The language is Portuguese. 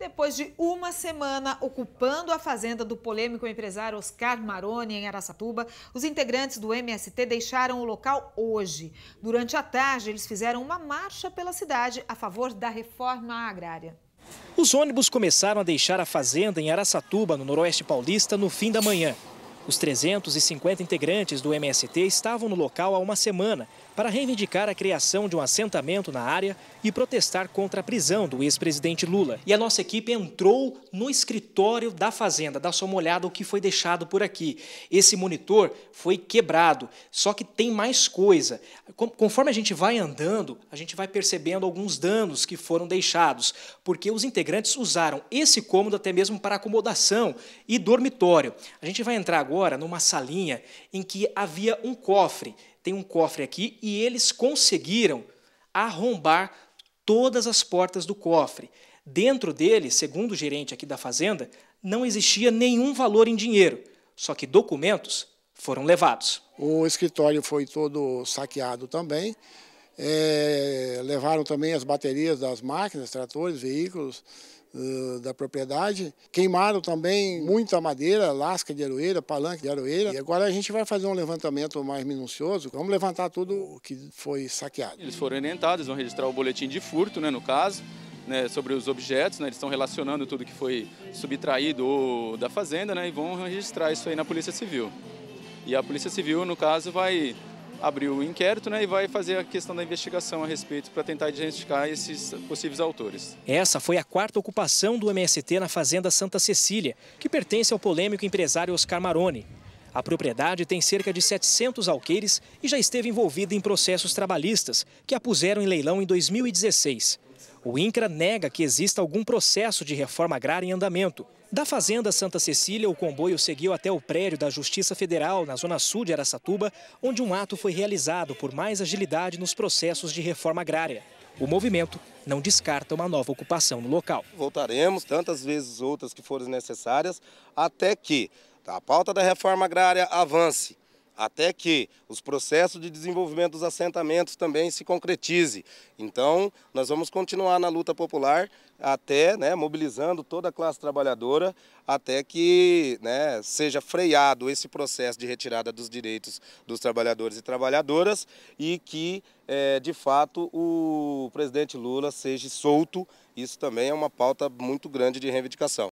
Depois de uma semana ocupando a fazenda do polêmico empresário Oscar Maroni, em Araçatuba, os integrantes do MST deixaram o local hoje. Durante a tarde, eles fizeram uma marcha pela cidade a favor da reforma agrária. Os ônibus começaram a deixar a fazenda em Araçatuba, no Noroeste Paulista, no fim da manhã. Os 350 integrantes do MST estavam no local há uma semana para reivindicar a criação de um assentamento na área e protestar contra a prisão do ex-presidente Lula. E a nossa equipe entrou no escritório da Fazenda, dá só uma olhada o que foi deixado por aqui. Esse monitor foi quebrado, só que tem mais coisa. Conforme a gente vai andando, a gente vai percebendo alguns danos que foram deixados, porque os integrantes usaram esse cômodo até mesmo para acomodação e dormitório. A gente vai entrar agora agora numa salinha em que havia um cofre. Tem um cofre aqui e eles conseguiram arrombar todas as portas do cofre. Dentro dele, segundo o gerente aqui da fazenda, não existia nenhum valor em dinheiro, só que documentos foram levados. O escritório foi todo saqueado também. É, levaram também as baterias das máquinas, tratores, veículos da propriedade. Queimaram também muita madeira, lasca de aroeira, palanque de aroeira. E agora a gente vai fazer um levantamento mais minucioso. Vamos levantar tudo o que foi saqueado. Eles foram orientados, vão registrar o boletim de furto, né, no caso. Né, sobre os objetos, né, eles estão relacionando tudo que foi subtraído da fazenda né, e vão registrar isso aí na Polícia Civil. E a Polícia Civil, no caso, vai abriu o inquérito né, e vai fazer a questão da investigação a respeito para tentar identificar esses possíveis autores. Essa foi a quarta ocupação do MST na Fazenda Santa Cecília, que pertence ao polêmico empresário Oscar Maroni. A propriedade tem cerca de 700 alqueires e já esteve envolvida em processos trabalhistas, que a puseram em leilão em 2016. O INCRA nega que exista algum processo de reforma agrária em andamento. Da Fazenda Santa Cecília, o comboio seguiu até o prédio da Justiça Federal, na zona sul de Araçatuba, onde um ato foi realizado por mais agilidade nos processos de reforma agrária. O movimento não descarta uma nova ocupação no local. Voltaremos tantas vezes outras que forem necessárias até que a pauta da reforma agrária avance até que os processos de desenvolvimento dos assentamentos também se concretize. Então, nós vamos continuar na luta popular até, né, mobilizando toda a classe trabalhadora, até que né, seja freado esse processo de retirada dos direitos dos trabalhadores e trabalhadoras e que, é, de fato, o presidente Lula seja solto. Isso também é uma pauta muito grande de reivindicação.